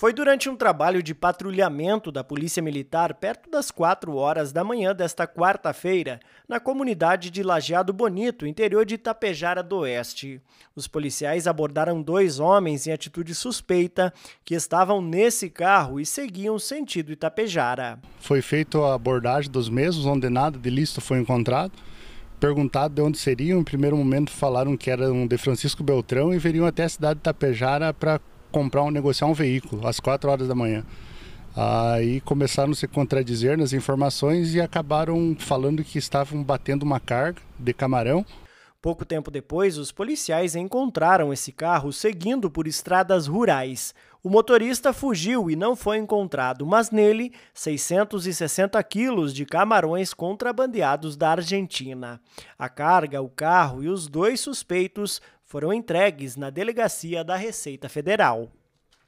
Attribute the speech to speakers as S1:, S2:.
S1: Foi durante um trabalho de patrulhamento da Polícia Militar perto das 4 horas da manhã desta quarta-feira, na comunidade de Lajeado Bonito, interior de Itapejara do Oeste. Os policiais abordaram dois homens em atitude suspeita que estavam nesse carro e seguiam sentido Itapejara.
S2: Foi feita a abordagem dos mesmos, onde nada de lícito foi encontrado. Perguntado de onde seriam, em primeiro momento falaram que eram de Francisco Beltrão e veriam até a cidade de Itapejara para comprar ou negociar um veículo às 4 horas da manhã. Aí começaram a se contradizer nas informações e acabaram falando que estavam batendo uma carga de camarão. Pouco tempo depois,
S1: os policiais encontraram esse carro seguindo por estradas rurais. O motorista fugiu e não foi encontrado, mas nele 660 quilos de camarões contrabandeados da Argentina. A carga, o carro e os dois suspeitos foram entregues na Delegacia da Receita Federal.